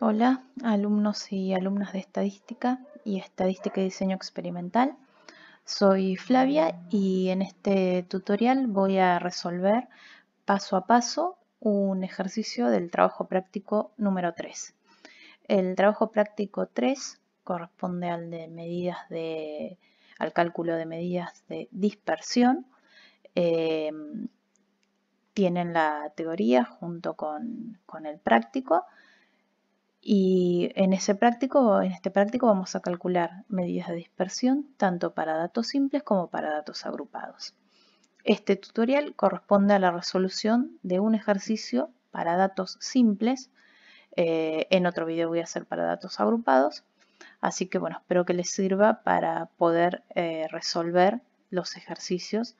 Hola, alumnos y alumnas de estadística y estadística y diseño experimental. Soy Flavia y en este tutorial voy a resolver paso a paso un ejercicio del trabajo práctico número 3. El trabajo práctico 3 corresponde al de medidas de al cálculo de medidas de dispersión. Em, tienen la teoría junto con el práctico y en, ese práctico, en este práctico vamos a calcular medidas de dispersión tanto para datos simples como para datos agrupados. Este tutorial corresponde a la resolución de un ejercicio para datos simples. Eh, en otro video voy a hacer para datos agrupados. Así que bueno, espero que les sirva para poder eh, resolver los ejercicios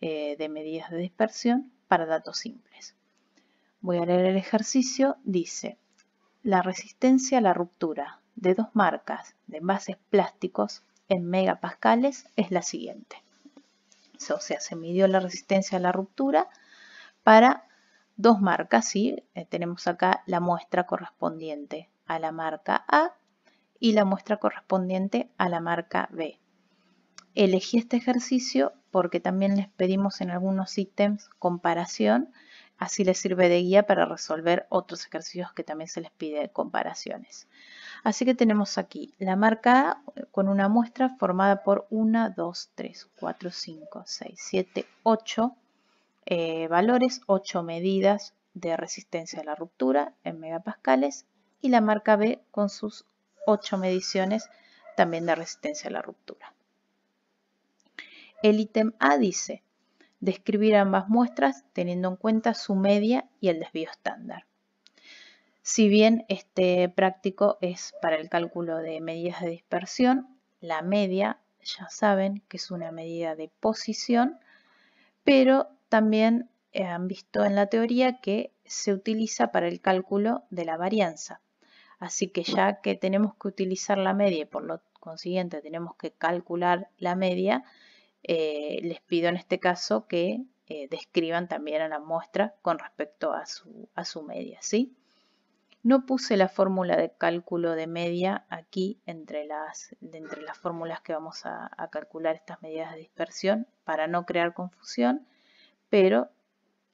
eh, de medidas de dispersión para datos simples. Voy a leer el ejercicio. Dice, la resistencia a la ruptura de dos marcas de envases plásticos en megapascales es la siguiente. O sea, se midió la resistencia a la ruptura para dos marcas, ¿sí? Eh, tenemos acá la muestra correspondiente a la marca A y la muestra correspondiente a la marca B. Elegí este ejercicio porque también les pedimos en algunos ítems comparación Así les sirve de guía para resolver otros ejercicios que también se les pide comparaciones. Así que tenemos aquí la marca A eh, con una muestra formada por 1, 2, 3, 4, 5, 6, 7, 8 valores, 8 medidas de resistencia a la ruptura en megapascales y la marca B con sus 8 mediciones también de resistencia a la ruptura. El ítem A dice, describir ambas muestras teniendo en cuenta su media y el desvío estándar. Si bien este práctico es para el cálculo de medidas de dispersión, la media ya saben que es una medida de posición, pero también eh, han visto en la teoría que se utiliza para el cálculo de la varianza. Así que ya que tenemos que utilizar la media y por lo consiguiente tenemos que calcular la media, eh, les pido en este caso que eh, describan también a la muestra con respecto a su, media. ¿sí? No puse la fórmula de cálculo de media aquí entre las, fórmulas que vamos a, calcular estas medidas de dispersión para no crear confusión, pero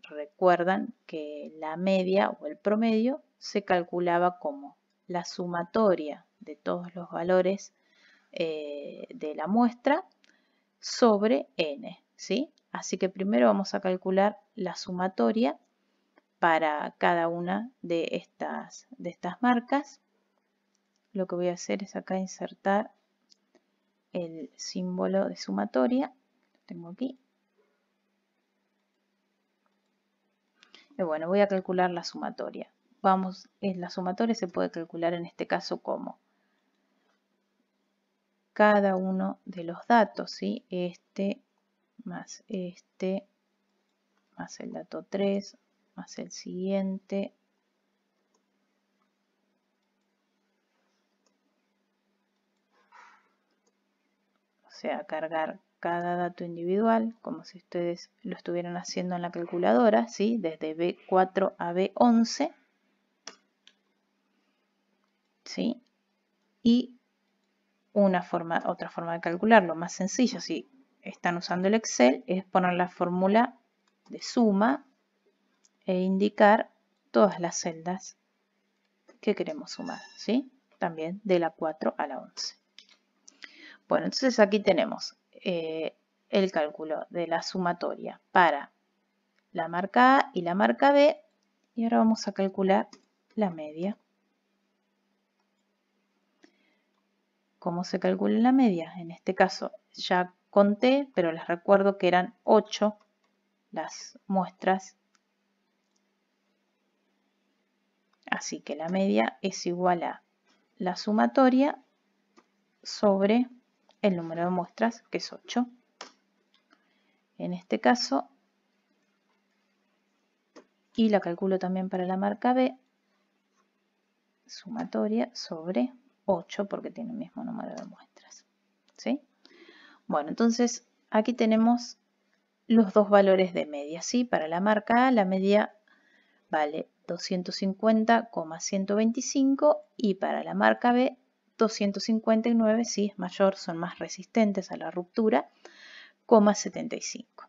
recuerdan que la media o el promedio se calculaba como la sumatoria de todos los valores eh, de la muestra sobre n, ¿sí? Así que primero vamos a calcular la sumatoria para cada una de estas, de estas marcas. Lo que voy a hacer es acá insertar el símbolo de sumatoria. Lo tengo aquí. Y bueno, voy a calcular la sumatoria. Vamos, la sumatoria se puede calcular en este caso como cada uno de los datos, ¿sí? Este más este más el dato 3 más el siguiente o sea cargar cada dato individual como si ustedes lo estuvieran haciendo en la calculadora ¿sí? desde B4 a B11 ¿sí? y una forma, otra forma de calcularlo, más sencillo, si están usando el Excel, es poner la fórmula de suma e indicar todas las celdas que queremos sumar, ¿sí? También de la 4 a la 11. Bueno, entonces aquí tenemos eh, el cálculo de la sumatoria para la marca A y la marca B. Y ahora vamos a calcular la media. ¿Cómo se calcula la media? En este caso ya conté, pero les recuerdo que eran 8 las muestras. Así que la media es igual a la sumatoria sobre el número de muestras, que es 8. En este caso, y la calculo también para la marca B, sumatoria sobre 8 porque tiene el mismo número de muestras. Bueno, entonces aquí tenemos los dos valores de media. ¿sí? Para la marca A la media vale 250,125 y para la marca B 259 si es mayor son más resistentes a la ruptura, 75.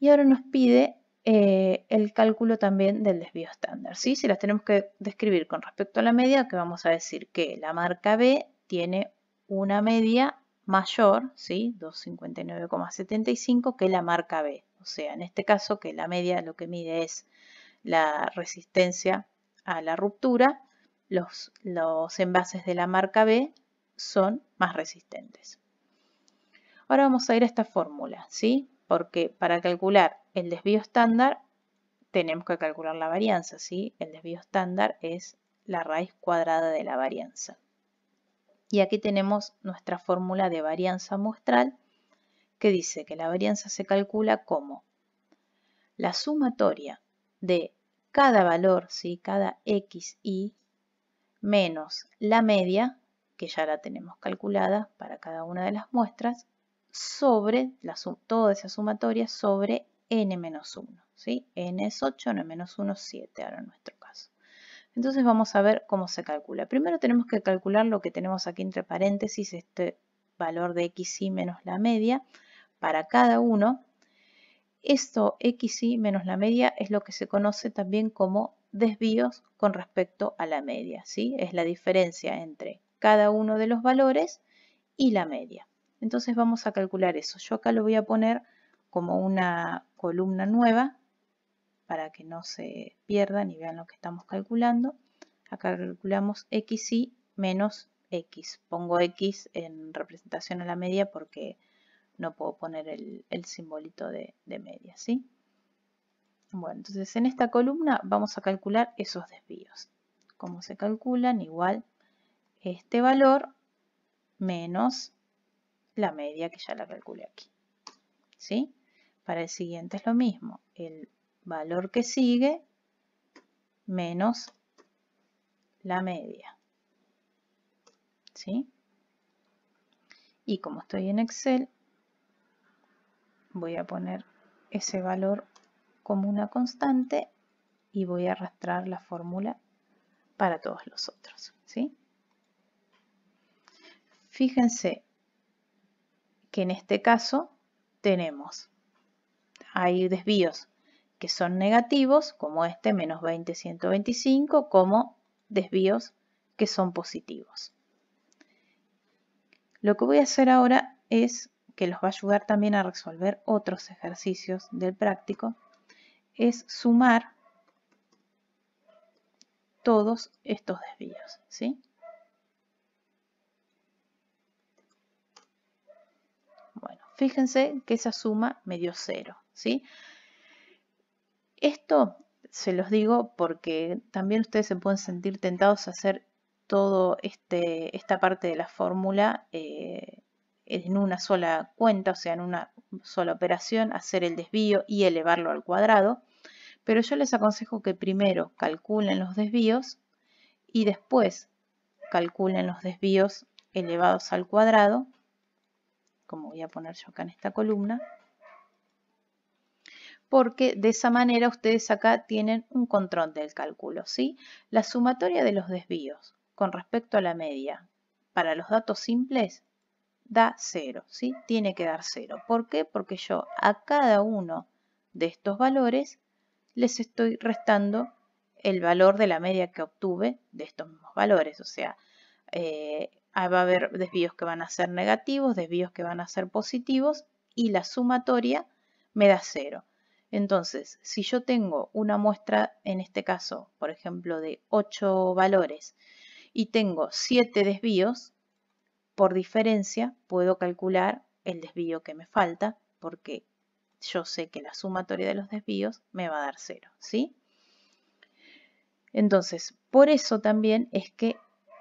Y ahora nos pide eh, el cálculo también del desvío estándar. ¿sí? Si las tenemos que describir con respecto a la media, que vamos a decir que la marca B tiene una media mayor, ¿sí? 259,75, que la marca B. O sea, en este caso que la media lo que mide es la resistencia a la ruptura, los, los envases de la marca B son más resistentes. Ahora vamos a ir a esta fórmula, ¿sí? porque para calcular el desvío estándar tenemos que calcular la varianza, ¿sí? El desvío estándar es la raíz cuadrada de la varianza. Y aquí tenemos nuestra fórmula de varianza muestral que dice que la varianza se calcula como la sumatoria de cada valor, ¿sí? cada x, y, menos la media, que ya la tenemos calculada para cada una de las muestras, sobre la, toda esa sumatoria sobre n-1. ¿sí? n es 8, n-1 es 7 ahora en nuestro caso. Entonces vamos a ver cómo se calcula. Primero tenemos que calcular lo que tenemos aquí entre paréntesis, este valor de xy menos la media para cada uno. Esto xy menos la media es lo que se conoce también como desvíos con respecto a la media. ¿sí? Es la diferencia entre cada uno de los valores y la media. Entonces vamos a calcular eso. Yo acá lo voy a poner como una columna nueva para que no se pierdan y vean lo que estamos calculando. Acá calculamos xy menos x. Pongo x en representación a la media porque no puedo poner el, simbolito de, media, ¿sí? Bueno, entonces en esta columna vamos a calcular esos desvíos. ¿Cómo se calculan? Igual este valor menos la media que ya la calculé aquí. ¿Sí? Para el siguiente es lo mismo. El valor que sigue menos la media. ¿Sí? Y como estoy en Excel, voy a poner ese valor como una constante y voy a arrastrar la fórmula para todos los otros. ¿sí? Fíjense, que en este caso tenemos. Hay desvíos que son negativos, como este, menos 20, 125, como desvíos que son positivos. Lo que voy a hacer ahora es, que los va a ayudar también a resolver otros ejercicios del práctico, es sumar todos estos desvíos, ¿sí? Fíjense que esa suma me dio cero. ¿sí? Esto se los digo porque también ustedes se pueden sentir tentados a hacer toda este, esta parte de la fórmula eh, en una sola cuenta, o sea, en una sola operación, hacer el desvío y elevarlo al cuadrado. Pero yo les aconsejo que primero calculen los desvíos y después calculen los desvíos elevados al cuadrado como voy a poner yo acá en esta columna, porque de esa manera ustedes acá tienen un control del cálculo, ¿sí? La sumatoria de los desvíos con respecto a la media para los datos simples da cero, ¿sí? Tiene que dar cero. ¿Por qué? Porque yo a cada uno de estos valores les estoy restando el valor de la media que obtuve de estos mismos valores. O sea, eh, Ah, va a haber desvíos que van a ser negativos, desvíos que van a ser positivos y la sumatoria me da cero. Entonces, si yo tengo una muestra, en este caso, por ejemplo, de 8 valores y tengo 7 desvíos, por diferencia puedo calcular el desvío que me falta porque yo sé que la sumatoria de los desvíos me va a dar cero, ¿sí? Entonces, por eso también es que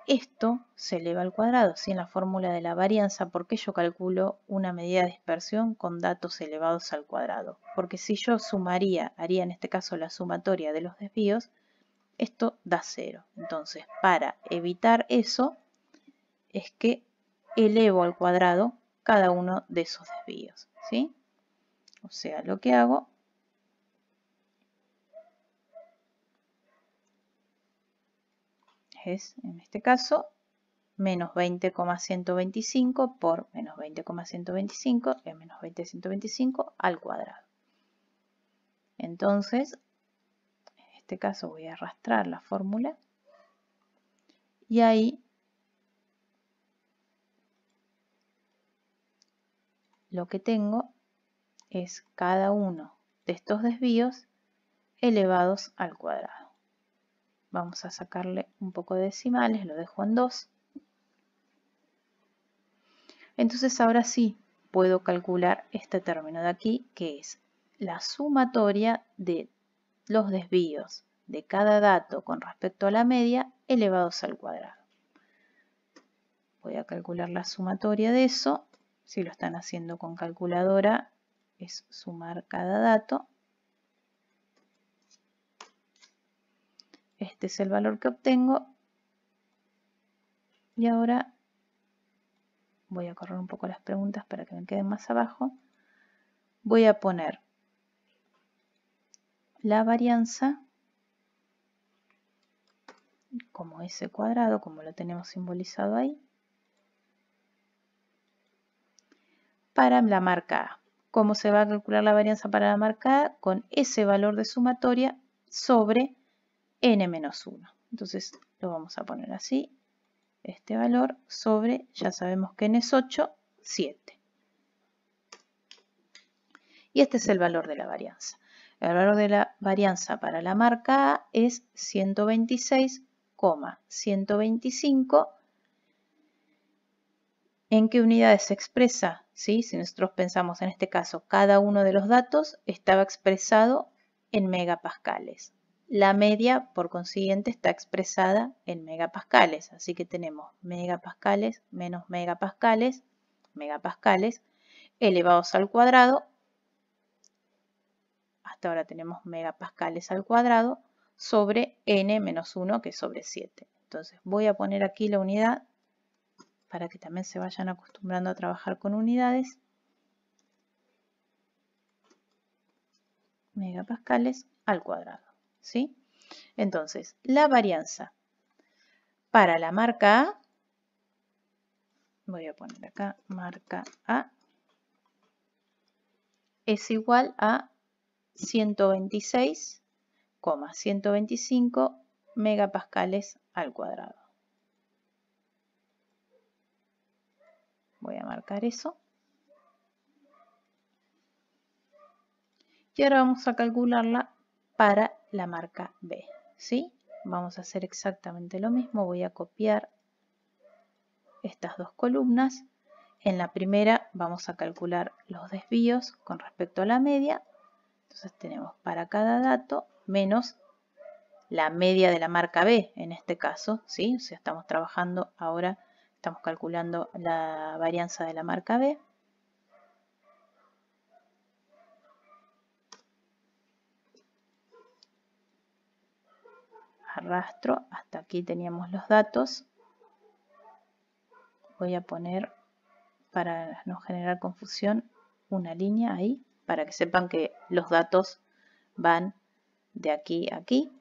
esto se eleva al cuadrado, ¿sí? en la fórmula de la varianza, porque yo calculo una medida de dispersión con datos elevados al cuadrado. Porque si yo sumaría, haría en este caso la sumatoria de los desvíos, esto da cero. Entonces, para evitar eso, es que elevo al cuadrado cada uno de esos desvíos. ¿sí? O sea, lo que hago es, en este caso, menos 20,125 por menos 20,125 es menos 20,125 al cuadrado. Entonces, en este caso voy a arrastrar la fórmula y ahí lo que tengo es cada uno de estos desvíos elevados al cuadrado. Vamos a sacarle un poco de decimales, lo dejo en 2. Entonces ahora sí puedo calcular este término de aquí, que es la sumatoria de los desvíos de cada dato con respecto a la media elevados al cuadrado. Voy a calcular la sumatoria de eso. Si lo están haciendo con calculadora, es sumar cada dato. Este es el valor que obtengo. Y ahora voy a correr un poco las preguntas para que me queden más abajo. Voy a poner la varianza como ese cuadrado, como lo tenemos simbolizado ahí, para la marca ¿Cómo se va a calcular la varianza para la marcada? Con ese valor de sumatoria sobre n-1. Entonces lo vamos a poner así, este valor sobre, ya sabemos que n es 8, 7. Y este es el valor de la varianza. El valor de la varianza para la marca A es 126,125. ¿En qué unidades se expresa? ¿Sí? Si nosotros pensamos en este caso cada uno de los datos, estaba expresado en megapascales. La media, por consiguiente, está expresada en megapascales, así que tenemos megapascales menos megapascales, megapascales, elevados al cuadrado, hasta ahora tenemos megapascales al cuadrado, sobre n menos 1, que es sobre 7. Entonces voy a poner aquí la unidad para que también se vayan acostumbrando a trabajar con unidades. Megapascales al cuadrado. Entonces, la varianza para la marca A, voy a poner acá marca A, es igual a 126,125 megapascales al cuadrado. Voy a marcar eso. Y ahora vamos a calcularla para la marca B. ¿sí? Vamos a hacer exactamente lo mismo. Voy a copiar estas dos columnas. En la primera vamos a calcular los desvíos con respecto a la media. Entonces tenemos para cada dato menos la media de la marca B en este caso. ¿sí? O sea, estamos trabajando ahora, estamos calculando la varianza de la marca B. arrastro, hasta aquí teníamos los datos. Voy a poner, para no generar confusión, una línea ahí, para que sepan que los datos van de aquí a aquí.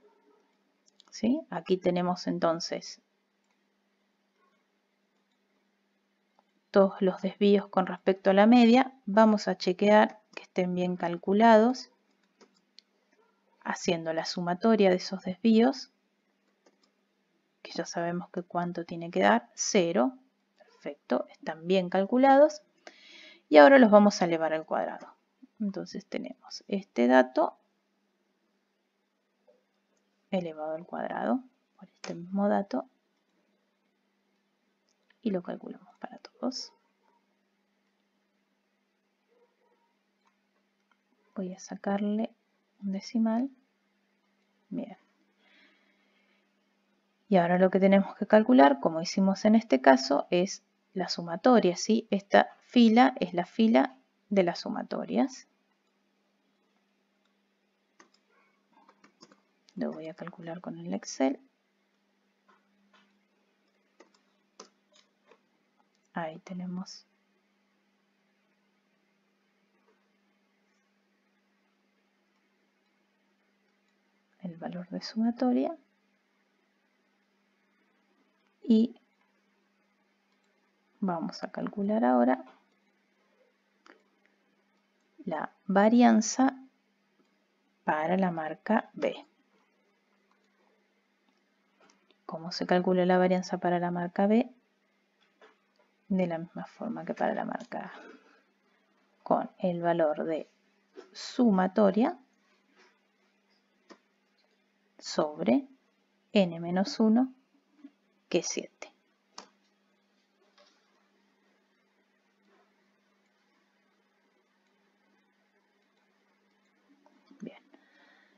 ¿Sí? Aquí tenemos entonces todos los desvíos con respecto a la media. Vamos a chequear que estén bien calculados haciendo la sumatoria de esos desvíos que ya sabemos que cuánto tiene que dar, 0. Perfecto, están bien calculados. Y ahora los vamos a elevar al cuadrado. Entonces tenemos este dato elevado al cuadrado por este mismo dato y lo calculamos para todos. Voy a sacarle un decimal. Bien. Y ahora lo que tenemos que calcular, como hicimos en este caso, es la sumatoria, ¿sí? Esta fila es la fila de las sumatorias. Lo voy a calcular con el Excel. Ahí tenemos el valor de sumatoria y vamos a calcular ahora la varianza para la marca B. ¿Cómo se calcula la varianza para la marca B? De la misma forma que para la marca A. Con el valor de sumatoria sobre n-1 que 7. Bien,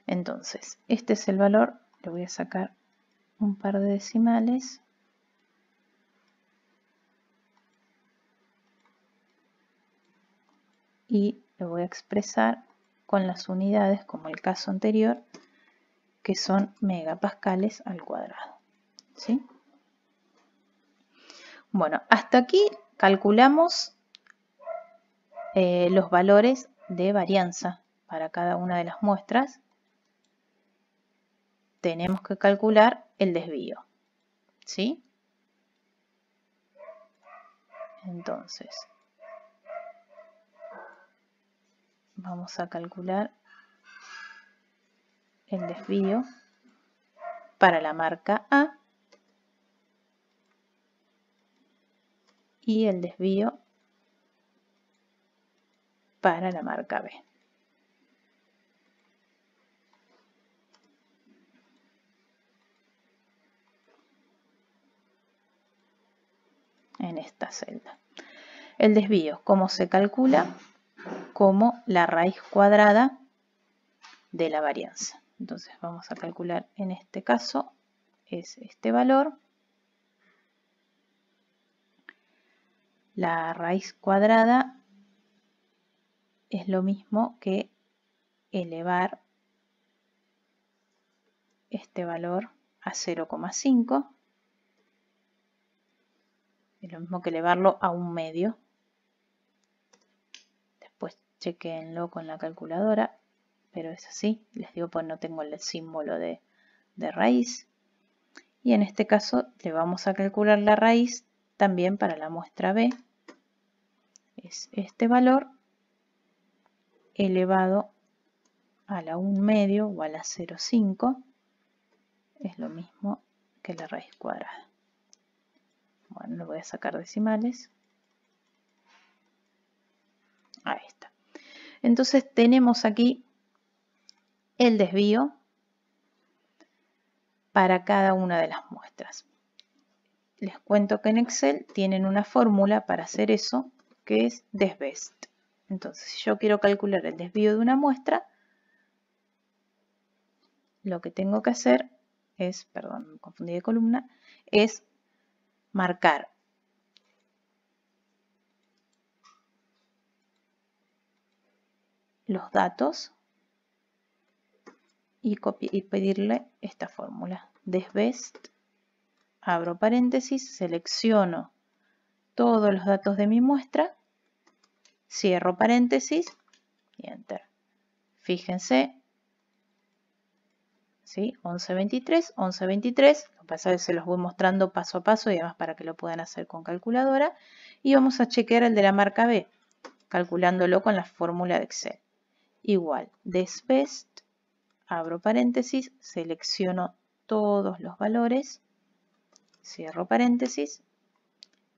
entonces este es el valor, le voy a sacar un par de decimales. Y lo voy a expresar con las unidades, como el caso anterior, que son megapascales al cuadrado. ¿Sí? Bueno, hasta aquí calculamos eh, los valores de varianza para cada una de las muestras. Tenemos que calcular el desvío. ¿Sí? Entonces, vamos a calcular el desvío para la marca A y el desvío para la marca B. en esta celda. El desvío, ¿cómo se calcula? Como la raíz cuadrada de la varianza. Entonces vamos a calcular en este caso, es este valor La raíz cuadrada es lo mismo que elevar este valor a 0,5. Es lo mismo que elevarlo a un medio. Después chequenlo con la calculadora, pero es así. Les digo pues no tengo el símbolo de, de raíz. Y en este caso le vamos a calcular la raíz también para la muestra B es este valor elevado a la 1 medio o a la 0,5 es lo mismo que la raíz cuadrada. Bueno, le voy a sacar decimales. Ahí está. Entonces tenemos aquí el desvío para cada una de las muestras. Les cuento que en Excel tienen una fórmula para hacer eso que es desbest. Entonces, si yo quiero calcular el desvío de una muestra, lo que tengo que hacer es, perdón, confundí de columna, es marcar los datos y, y pedirle esta fórmula. Desbest, abro paréntesis, selecciono todos los datos de mi muestra Cierro paréntesis y enter. Fíjense, ¿sí? 11.23, 11.23. Lo que pasa que se los voy mostrando paso a paso y además para que lo puedan hacer con calculadora. Y vamos a chequear el de la marca B, calculándolo con la fórmula de Excel. Igual, desvest, abro paréntesis, selecciono todos los valores, cierro paréntesis,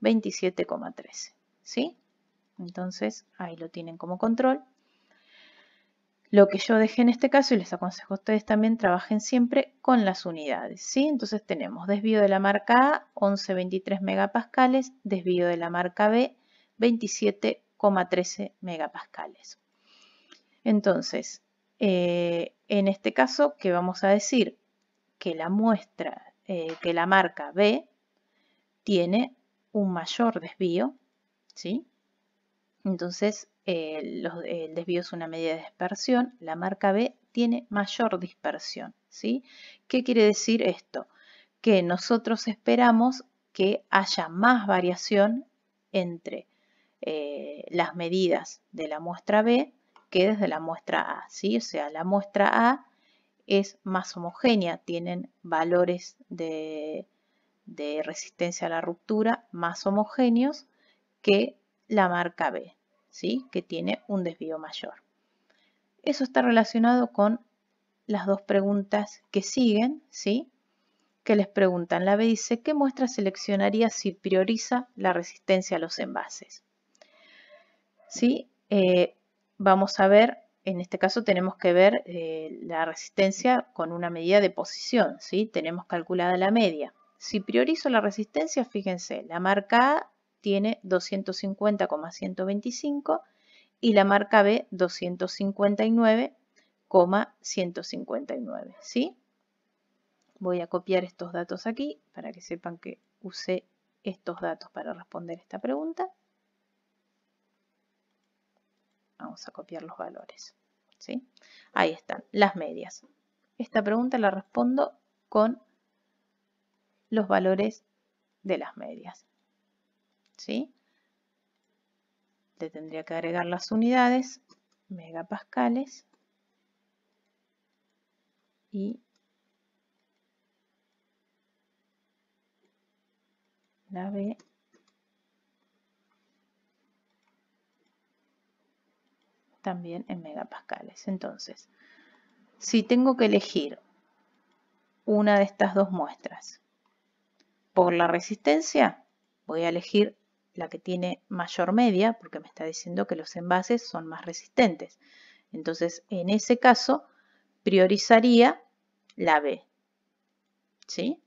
27,13, ¿sí? Entonces ahí lo tienen como control. Lo que yo dejé en este caso, y les aconsejo a ustedes también, trabajen siempre con las unidades. ¿sí? Entonces tenemos desvío de la marca A, 11,23 megapascales, desvío de la marca B, 27,13 megapascales. Entonces, eh, en este caso, ¿qué vamos a decir? Que la muestra, eh, que la marca B tiene un mayor desvío, ¿sí? Entonces, el desvío es una medida de dispersión. La marca B tiene mayor dispersión. ¿sí? ¿Qué quiere decir esto? Que nosotros esperamos que haya más variación entre eh, las medidas de la muestra B que desde la muestra A. ¿sí? O sea, la muestra A es más homogénea, tienen valores de, de resistencia a la ruptura más homogéneos que la marca B, ¿sí? que tiene un desvío mayor. Eso está relacionado con las dos preguntas que siguen, ¿sí? que les preguntan. La B dice, ¿qué muestra seleccionaría si prioriza la resistencia a los envases? ¿Sí? Eh, vamos a ver, en este caso tenemos que ver eh, la resistencia con una medida de posición, ¿sí? tenemos calculada la media. Si priorizo la resistencia, fíjense, la marca A tiene 250,125 y la marca B 259,159. ¿sí? Voy a copiar estos datos aquí para que sepan que usé estos datos para responder esta pregunta. Vamos a copiar los valores. ¿sí? Ahí están, las medias. Esta pregunta la respondo con los valores de las medias. ¿sí? Le tendría que agregar las unidades, megapascales, y la B también en megapascales. Entonces, si tengo que elegir una de estas dos muestras por la resistencia, voy a elegir la que tiene mayor media, porque me está diciendo que los envases son más resistentes. Entonces, en ese caso, priorizaría la B. ¿Sí?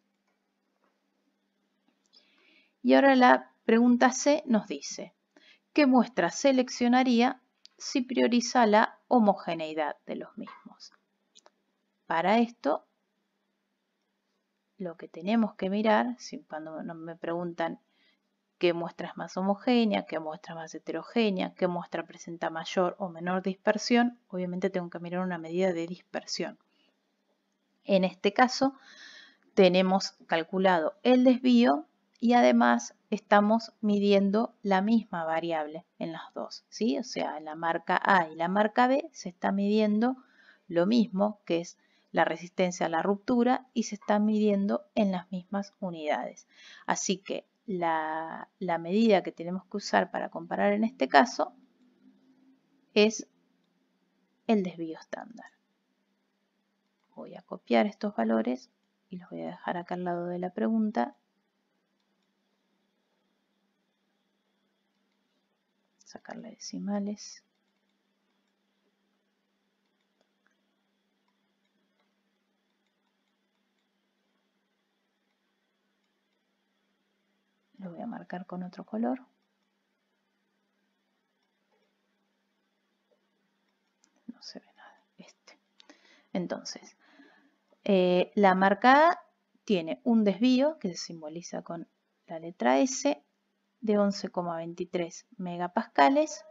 Y ahora la pregunta C nos dice, ¿qué muestra seleccionaría si prioriza la homogeneidad de los mismos? Para esto, lo que tenemos que mirar, si cuando me preguntan qué muestra es más homogénea, qué muestra más heterogénea, qué muestra presenta mayor o menor dispersión, obviamente tengo que mirar una medida de dispersión. En este caso tenemos calculado el desvío y además estamos midiendo la misma variable en las dos, ¿sí? O sea, en la marca A y la marca B se está midiendo lo mismo, que es la resistencia a la ruptura, y se está midiendo en las mismas unidades. Así que la, medida que tenemos que usar para comparar en este caso es el desvío estándar. Voy a copiar estos valores y los voy a dejar acá al lado de la pregunta. Sacarle decimales. con otro color. No se ve nada, este. Entonces, la eh, la marcada tiene un desvío que se simboliza con la letra S de 11,23 megapascales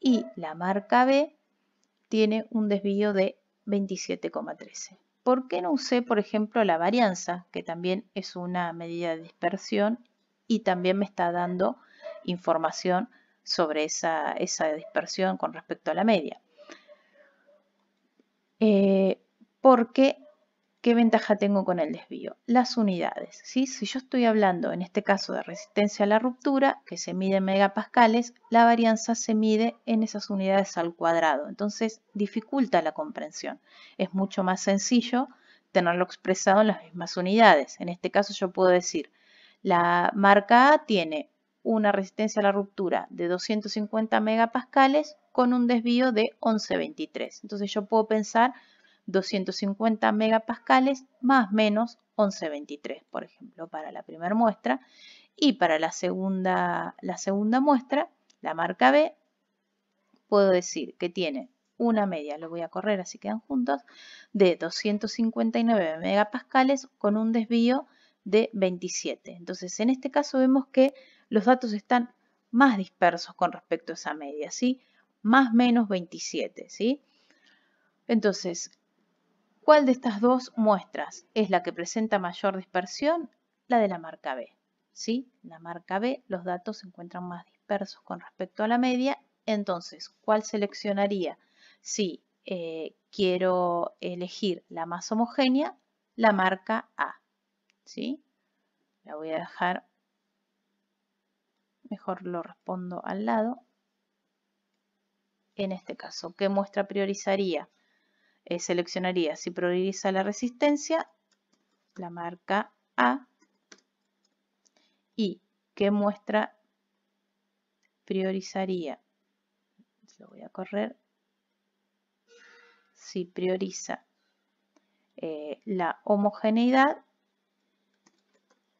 y la marca B tiene un desvío de 27,13. ¿Por qué no usé, por ejemplo, la varianza, que también es una medida de dispersión y también me está dando información sobre esa, dispersión con respecto a la media. Eh, qué? ¿qué ventaja tengo con el desvío? Las unidades. ¿sí? Si yo estoy hablando, en este caso, de resistencia a la ruptura, que se mide en megapascales, la varianza se mide en esas unidades al cuadrado. Entonces, dificulta la comprensión. Es mucho más sencillo tenerlo expresado en las mismas unidades. En este caso, yo puedo decir la marca A tiene una resistencia a la ruptura de 250 megapascales con un desvío de 1123. Entonces yo puedo pensar 250 megapascales más menos 1123, por ejemplo, para la primera muestra. Y para la segunda, la segunda muestra, la marca B, puedo decir que tiene una media, lo voy a correr así quedan juntos, de 259 megapascales con un desvío de 27. Entonces, en este caso vemos que los datos están más dispersos con respecto a esa media, ¿sí? Más menos 27, ¿sí? Entonces, ¿cuál de estas dos muestras es la que presenta mayor dispersión? La de la marca B, ¿sí? La marca B, los datos se encuentran más dispersos con respecto a la media. Entonces, ¿cuál seleccionaría? Si eh, quiero elegir la más homogénea, la marca A. ¿sí? La voy a dejar, mejor lo respondo al lado. En este caso, ¿qué muestra priorizaría? Eh, seleccionaría, si prioriza la resistencia, la marca A. Y ¿qué muestra priorizaría? Lo voy a correr. Si prioriza eh, la homogeneidad,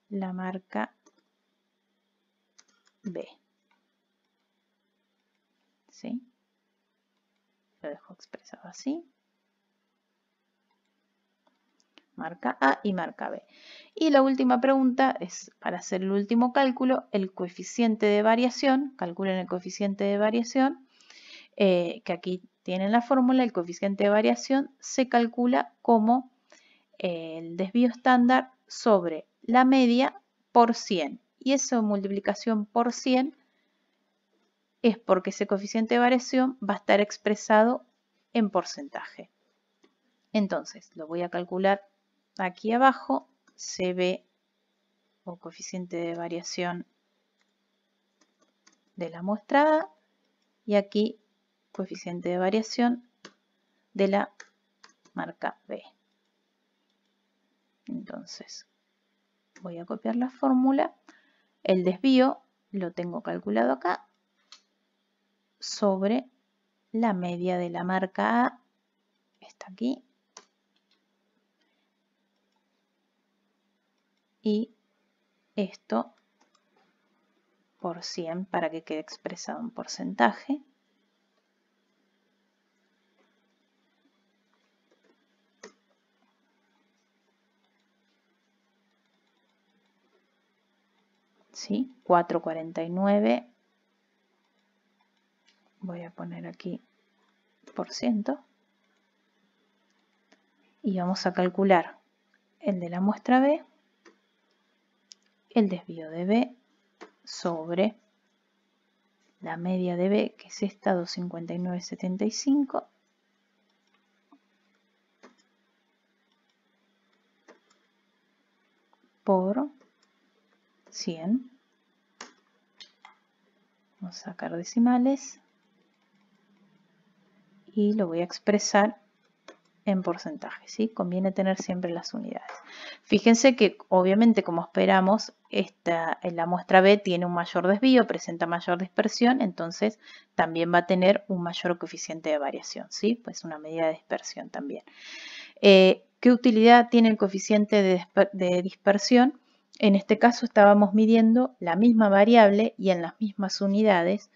la marca B. ¿Sí? Lo dejo expresado así. Marca A y marca B. Y la última pregunta es, para hacer el último cálculo, el coeficiente de variación, calculen el coeficiente de variación, eh, que aquí tienen la fórmula, el coeficiente de variación se calcula como eh, el desvío estándar sobre la media por 100. Y esa multiplicación por 100 es porque ese coeficiente de variación va a estar expresado en porcentaje. Entonces, lo voy a calcular aquí abajo. Se ve o coeficiente de variación de la muestrada y aquí coeficiente de variación de la marca B. Entonces, voy a copiar la fórmula. El desvío lo tengo calculado acá sobre la media de la marca A, está aquí, y esto por 100 para que quede expresado en porcentaje. ¿sí? 4,49, voy a poner aquí por ciento, y vamos a calcular el de la muestra B, el desvío de B sobre la media de B, que es esta 259,75, por 100 Vamos a sacar decimales y lo voy a expresar en porcentaje, ¿sí? Conviene tener siempre las unidades. Fíjense que obviamente como esperamos, esta, en eh, la muestra B tiene un mayor desvío, presenta mayor dispersión, entonces también va a tener un mayor coeficiente de variación, ¿sí? Pues una medida de dispersión también. Eh, ¿Qué utilidad tiene el coeficiente de dispersión? En este caso estábamos midiendo la misma variable y en las mismas unidades,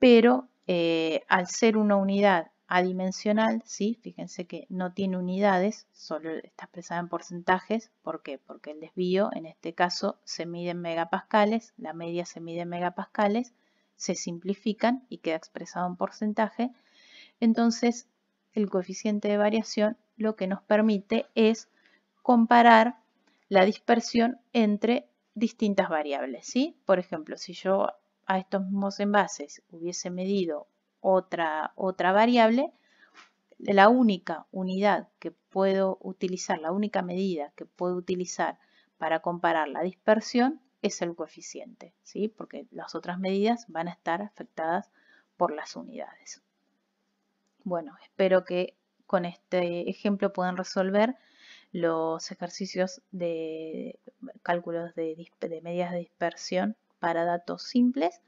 pero eh, al ser una unidad adimensional, ¿sí? fíjense que no tiene unidades, solo está expresada en porcentajes. ¿Por qué? Porque el desvío en este caso se mide en megapascales, la media se mide en megapascales, se simplifican y queda expresado en porcentaje. Entonces, el coeficiente de variación lo que nos permite es comparar la dispersión entre distintas variables. ¿sí? Por ejemplo, si yo a estos mismos envases hubiese medido otra, otra variable, la única unidad que puedo utilizar, la única medida que puedo utilizar para comparar la dispersión es el coeficiente, ¿sí? porque las otras medidas van a estar afectadas por las unidades. Bueno, espero que con este ejemplo puedan resolver los ejercicios de cálculos de, medias de dispersión para datos simples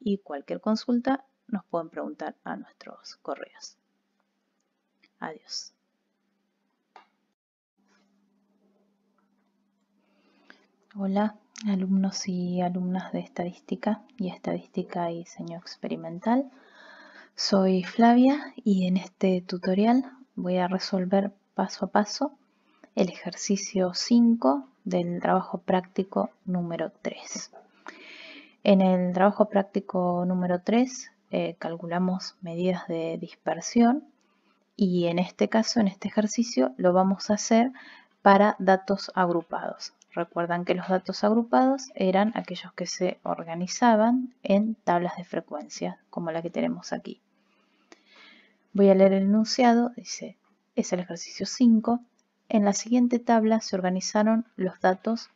y cualquier consulta nos pueden preguntar a nuestros correos. Adiós. Hola, alumnos y alumnas de Estadística y Estadística y Diseño Experimental. Soy Flavia y en este tutorial voy a resolver paso a paso el ejercicio 5 del trabajo práctico número 3. En el trabajo práctico número 3 eh, calculamos medidas de dispersión y en este caso, en este ejercicio, lo vamos a hacer para datos agrupados. Recuerdan que los datos agrupados eran aquellos que se organizaban en tablas de frecuencia, como la que tenemos aquí. Voy a leer el enunciado, dice, es el ejercicio 5, en la siguiente tabla se organizaron los datos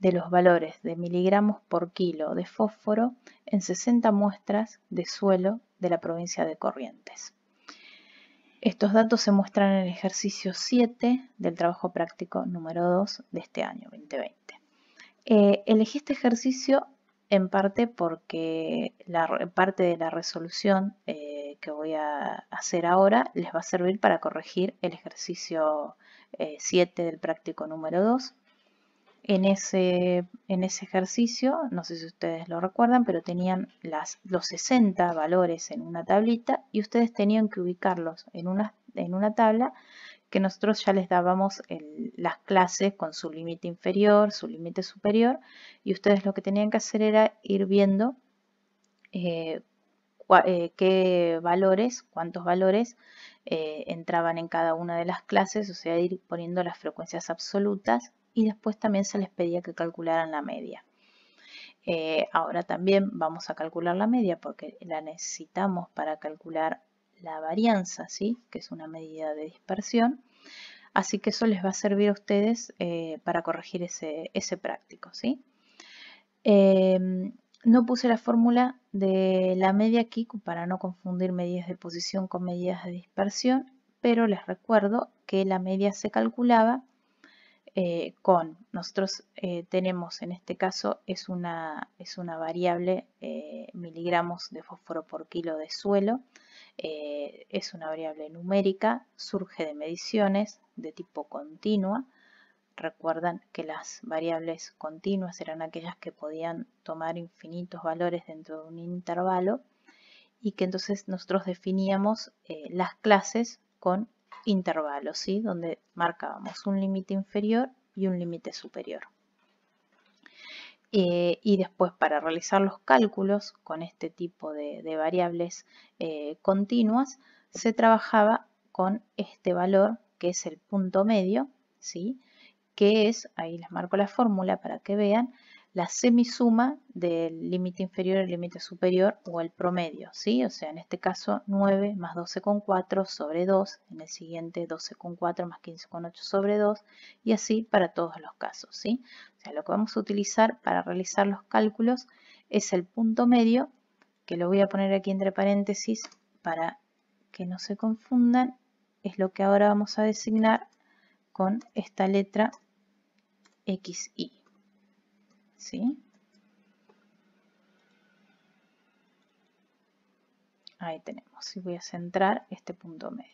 de los valores de miligramos por kilo de fósforo en 60 muestras de suelo de la provincia de Corrientes. Estos datos se muestran en el ejercicio 7 del trabajo práctico número 2 de este año 2020. Eh, elegí este ejercicio en parte porque la parte de la resolución eh, que voy a hacer ahora les va a servir para corregir el ejercicio 7 eh, del práctico número 2. En ese, en ese, ejercicio, no sé si ustedes lo recuerdan, pero tenían los 60 valores en una tablita y ustedes tenían que ubicarlos en una, en una tabla que nosotros ya les dábamos las clases con su límite inferior, su límite superior, y ustedes lo que tenían que hacer era ir viendo eh, eh, qué valores, cuántos valores eh, entraban en cada una de las clases, o sea, ir poniendo las frecuencias absolutas y después también se les pedía que calcularan la media. Eh, ahora también vamos a calcular la media porque la necesitamos para calcular la varianza, ¿sí? que es una medida de dispersión. Así que eso les va a servir a ustedes para corregir ese, práctico. ¿sí? Em, no puse la fórmula de la media aquí para no confundir medidas de posición con medidas de dispersión, pero les recuerdo que la media se calculaba eh, con, nosotros eh, tenemos en este caso es una, es una variable eh, miligramos de fósforo por kilo de suelo, es una variable numérica, surge de mediciones de tipo continua, Recuerdan que las variables continuas eran aquellas que podían tomar infinitos valores dentro de un intervalo y que entonces nosotros definíamos eh, las clases con intervalos, ¿sí? donde marcábamos un límite inferior y un límite superior. Eh, y después para realizar los cálculos con este tipo de, variables eh, continuas, se trabajaba con este valor que es el punto medio, ¿sí? que es, ahí les marco la fórmula para que vean, la semisuma del límite inferior al límite superior o el promedio, ¿sí? O sea, en este caso 9 más 12,4 sobre 2, en el siguiente 12,4 más 15,8 sobre 2 y así para todos los casos, ¿sí? O sea, lo que vamos a utilizar para realizar los cálculos es el punto medio, que lo voy a poner aquí entre paréntesis para que no se confundan, es lo que ahora vamos a designar con esta letra XY. ¿Sí? Ahí tenemos. Y voy a centrar este punto medio.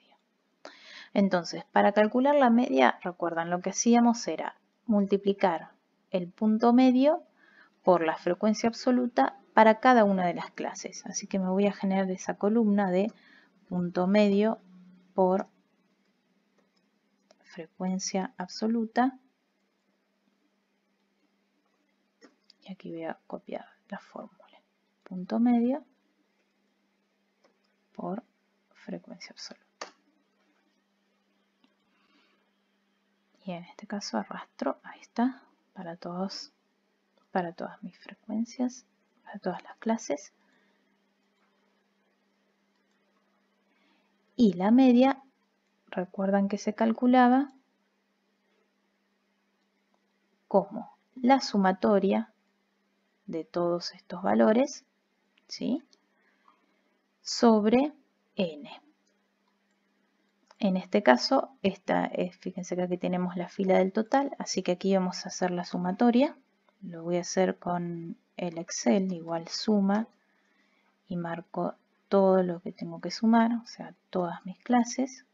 Entonces, para calcular la media, recuerdan, lo que hacíamos era multiplicar el punto medio por la frecuencia absoluta para cada una de las clases. Así que me voy a generar esa columna de punto medio por frecuencia absoluta aquí voy a copiar la fórmula. Punto medio por frecuencia absoluta. Y en este caso arrastro, ahí está, para todos, para todas mis frecuencias, para todas las clases. Y la media, recuerdan que se calculaba como la sumatoria de todos estos valores, ¿sí? Sobre n. En este caso, esta es, fíjense que aquí tenemos la fila del total, así que aquí vamos a hacer la sumatoria. Lo voy a hacer con el Excel, igual suma, y marco todo lo que tengo que sumar, o sea, todas mis clases.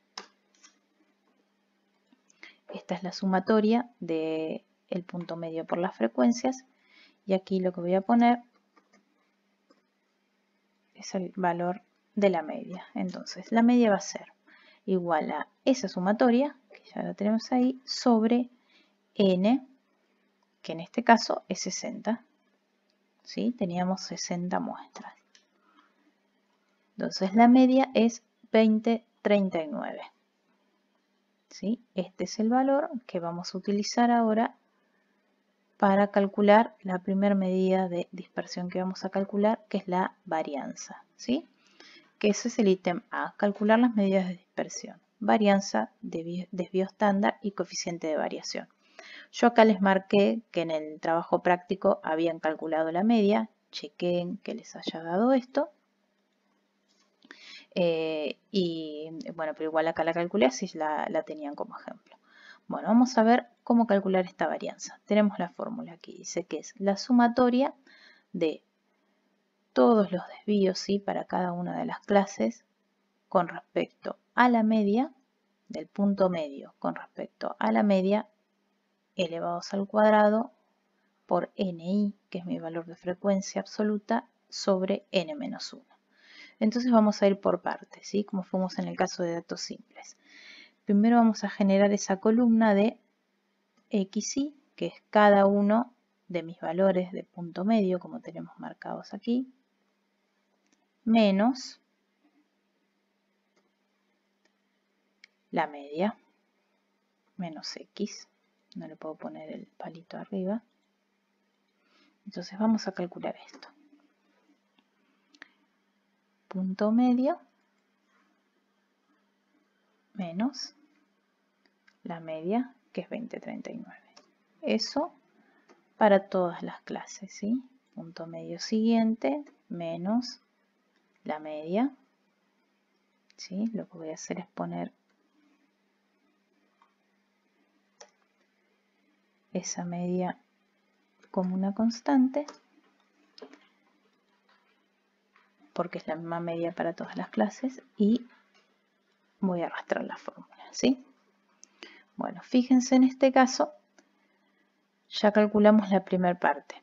Esta es la sumatoria del el punto medio por las frecuencias y aquí lo que voy a poner es el valor de la media. Entonces la media va a ser igual a esa sumatoria, que ya la tenemos ahí, sobre n, que en este caso es 60. ¿Sí? Teníamos 60 muestras. Entonces la media es 20,39. ¿Sí? Este es el valor que vamos a utilizar ahora para calcular la primera medida de dispersión que vamos a calcular, que es la varianza, ¿sí? Que ese es el ítem A, calcular las medidas de dispersión, varianza, desvío estándar y coeficiente de variación. Yo acá les marqué que en el trabajo práctico habían calculado la media, chequen que les haya dado esto. Eh, y bueno, pero igual acá la calculé si la tenían como ejemplo. Bueno, vamos a ver cómo calcular esta varianza. Tenemos la fórmula que dice que es la sumatoria de todos los desvíos para cada una de las clases con respecto a la media, del punto medio con respecto a la media elevados al cuadrado por ni, que es mi valor de frecuencia absoluta, sobre n-1. Entonces vamos a ir por partes, como fuimos en el caso de datos simples primero vamos a generar esa columna de xy, que es cada uno de mis valores de punto medio, como tenemos marcados aquí, menos la media, menos x, no le puedo poner el palito arriba. Entonces vamos a calcular esto. Punto medio menos la media, que es 20,39. Eso para todas las clases, ¿sí? Punto medio siguiente, menos la media. ¿sí? Lo que voy a hacer es poner esa media como una constante porque es la misma media para todas las clases y voy a arrastrar la fórmula, ¿sí? Bueno, fíjense en este caso, ya calculamos la primera parte.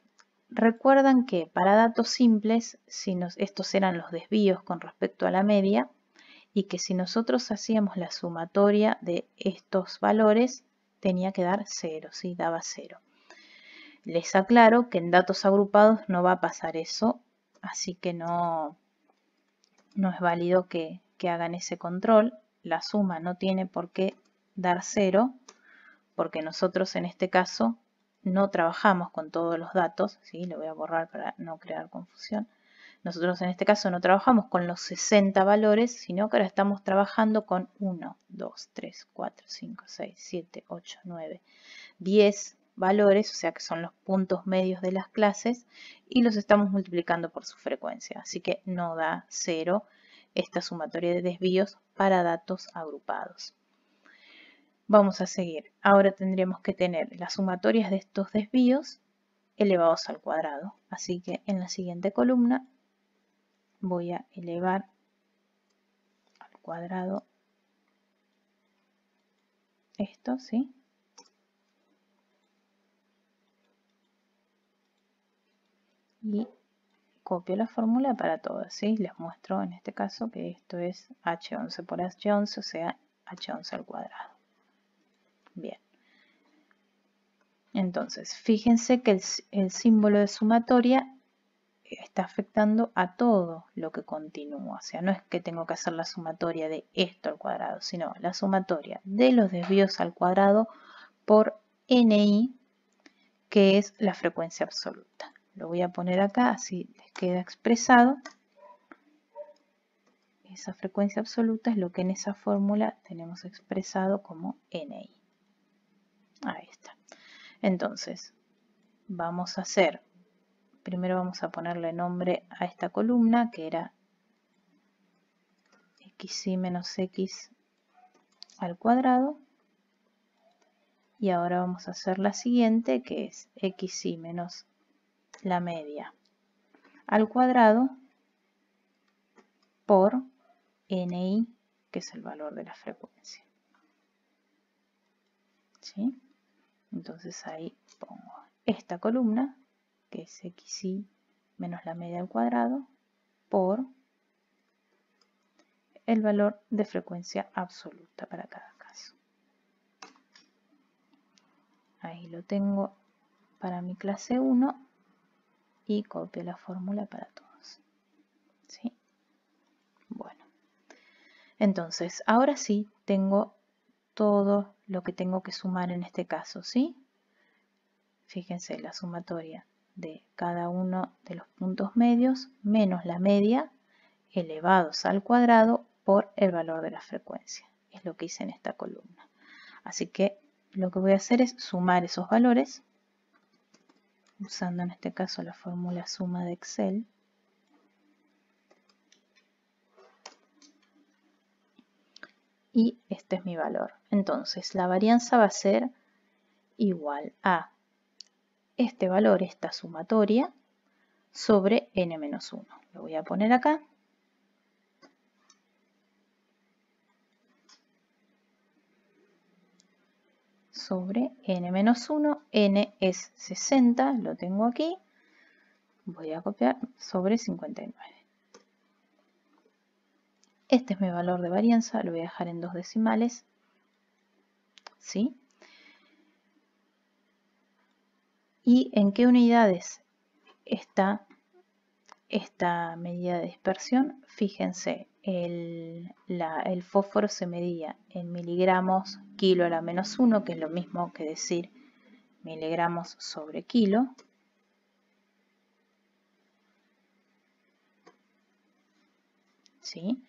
Recuerdan que para datos simples, si estos eran los desvíos con respecto a la media, y que si nosotros hacíamos la sumatoria de estos valores, tenía que dar 0, ¿sí? daba 0. Les aclaro que en datos agrupados no va a pasar eso, así que no, no es válido que hagan ese control la suma no tiene por qué dar cero, porque nosotros en este caso no trabajamos con todos los datos, ¿sí? lo voy a borrar para no crear confusión. Nosotros en este caso no trabajamos con los 60 valores, sino que ahora estamos trabajando con 1, 2, 3, 4, 5, 6, 7, 8, 9, 10 valores, o sea que son los puntos medios de las clases, y los estamos multiplicando por su frecuencia. Así que no da 0, esta sumatoria de desvíos para datos agrupados. Vamos a seguir. Ahora tendremos que tener las sumatorias de estos desvíos elevados al cuadrado. Así que en la siguiente columna voy a elevar al cuadrado esto, ¿sí? Y copio la fórmula para todas, ¿sí? Les muestro en este caso que esto es H11 por H11, o sea, H11 al cuadrado. Bien. Entonces, fíjense que el, el símbolo de sumatoria está afectando a todo lo que continúa. O sea, no es que tengo que hacer la sumatoria de esto al cuadrado, sino la sumatoria de los desvíos al cuadrado por NI, que es la frecuencia absoluta. Lo voy a poner acá, así les queda expresado. Esa frecuencia absoluta es lo que en esa fórmula tenemos expresado como NI. Ahí está. Entonces, vamos a hacer, primero vamos a ponerle nombre a esta columna que era Xi menos x al cuadrado. Y ahora vamos a hacer la siguiente que es Xi menos la media al cuadrado por ni, que es el valor de la frecuencia. Entonces ahí pongo esta columna, que es xy menos la media al cuadrado, por el valor de frecuencia absoluta para cada caso. Ahí lo tengo para mi clase 1 y copio la fórmula para todos. ¿Sí? Bueno, entonces ahora sí tengo todo lo que tengo que sumar en este caso, ¿sí? Fíjense la sumatoria de cada uno de los puntos medios menos la media elevados al cuadrado por el valor de la frecuencia. Es lo que hice en esta columna. Así que lo que voy a hacer es sumar esos valores usando en este caso la fórmula suma de Excel. Y este es mi valor. Entonces la varianza va a ser igual a este valor, esta sumatoria, sobre n-1. Lo voy a poner acá. sobre n-1, n es 60, lo tengo aquí, voy a copiar sobre 59. Este es mi valor de varianza, lo voy a dejar en dos decimales, ¿sí? ¿Y en qué unidades está esta medida de dispersión? Fíjense, el, fósforo se medía en miligramos kilo a la menos uno que es lo mismo que decir miligramos sobre kilo. ¿Sí?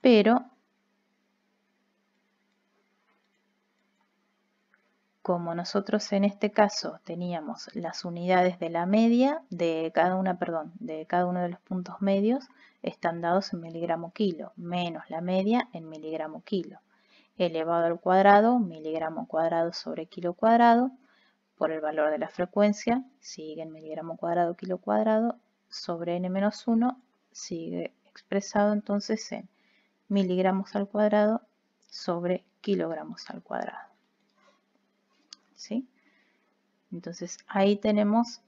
Pero como nosotros en este caso teníamos las unidades de la media de cada una, perdón, de cada uno de los puntos medios están dados en miligramo kilo, menos la media en miligramo kilo, elevado al cuadrado, miligramo cuadrado sobre kilo cuadrado, por el valor de la frecuencia, sigue en miligramo cuadrado, kilo cuadrado, sobre n-1, menos sigue expresado entonces en miligramos al cuadrado sobre kilogramos al cuadrado. Entonces ahí tenemos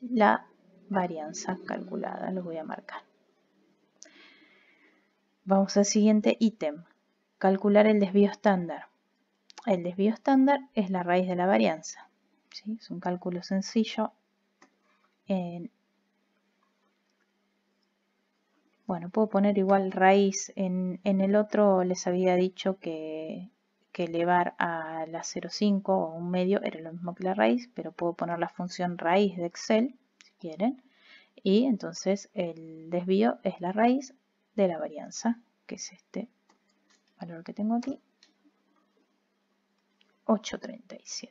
la varianza calculada, lo voy a marcar. Vamos al siguiente ítem, calcular el desvío estándar. El desvío estándar es la raíz de la varianza. Es un cálculo sencillo. Bueno, puedo poner igual raíz. en el otro les había dicho que que elevar a la 0,5 o un medio era lo mismo que la raíz, pero puedo poner la función raíz de Excel, si quieren, y entonces el desvío es la raíz de la varianza, que es este valor que tengo aquí, 8,37.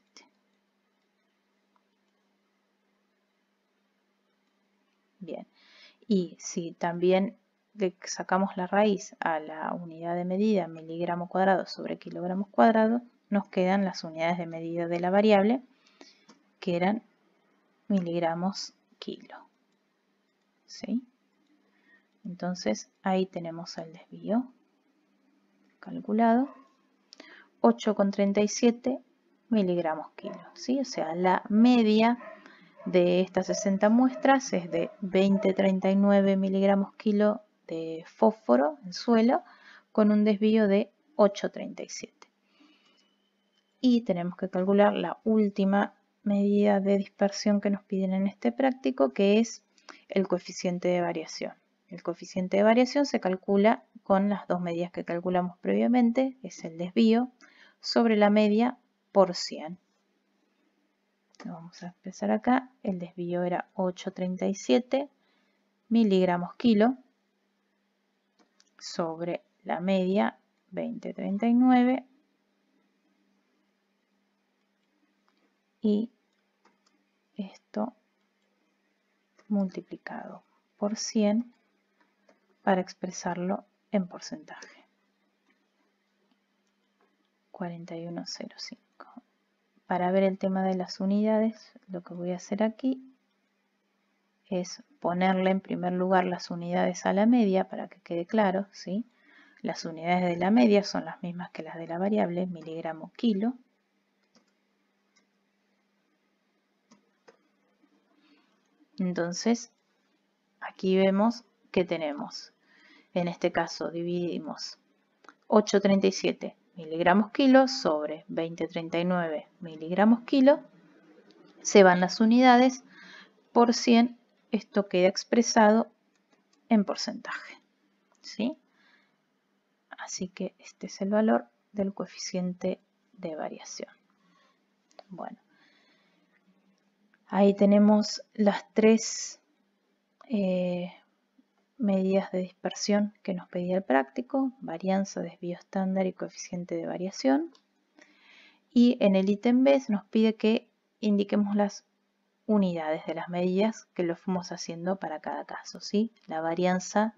Bien, y si también sacamos la raíz a la unidad de medida miligramo cuadrado sobre kilogramos cuadrado, nos quedan las unidades de medida de la variable, que eran miligramos kilo. Entonces ahí tenemos el desvío calculado, 8,37 miligramos kilo. O sea, la media de estas 60 muestras es de 20,39 miligramos kilo de fósforo en suelo con un desvío de 8,37. Y tenemos que calcular la última medida de dispersión que nos piden en este práctico, que es el coeficiente de variación. El coeficiente de variación se calcula con las dos medidas que calculamos previamente, es el desvío, sobre la media por 100. vamos a empezar acá, el desvío era 8,37 miligramos kilo sobre la media 2039 y esto multiplicado por 100 para expresarlo en porcentaje. 4105. Para ver el tema de las unidades, lo que voy a hacer aquí es ponerle en primer lugar las unidades a la media para que quede claro, ¿sí? Las unidades de la media son las mismas que las de la variable, miligramos, kilo. Entonces, aquí vemos que tenemos, en este caso dividimos 837 miligramos kilo sobre 2039 miligramos kilo, se van las unidades por 100 esto queda expresado en porcentaje. ¿sí? Así que este es el valor del coeficiente de variación. Bueno, ahí tenemos las tres eh, medidas de dispersión que nos pedía el práctico, varianza, desvío estándar y coeficiente de variación. Y en el ítem B nos pide que indiquemos las unidades de las medidas que lo fuimos haciendo para cada caso. La varianza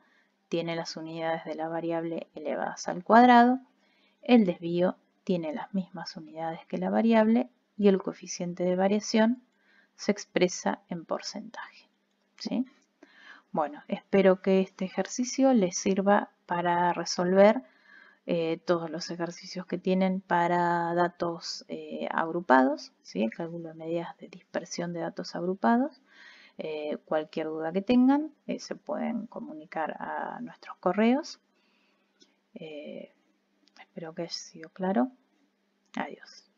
tiene las unidades de la variable elevadas al cuadrado, el desvío tiene las mismas unidades que la variable y el coeficiente de variación se expresa en porcentaje. Bueno, espero que este ejercicio les sirva para resolver eh, todos los ejercicios que tienen para datos eh, agrupados, ¿sí? el cálculo de medidas de dispersión de datos agrupados. Eh, cualquier duda que tengan se pueden comunicar a nuestros correos. espero que haya sido claro. Adiós.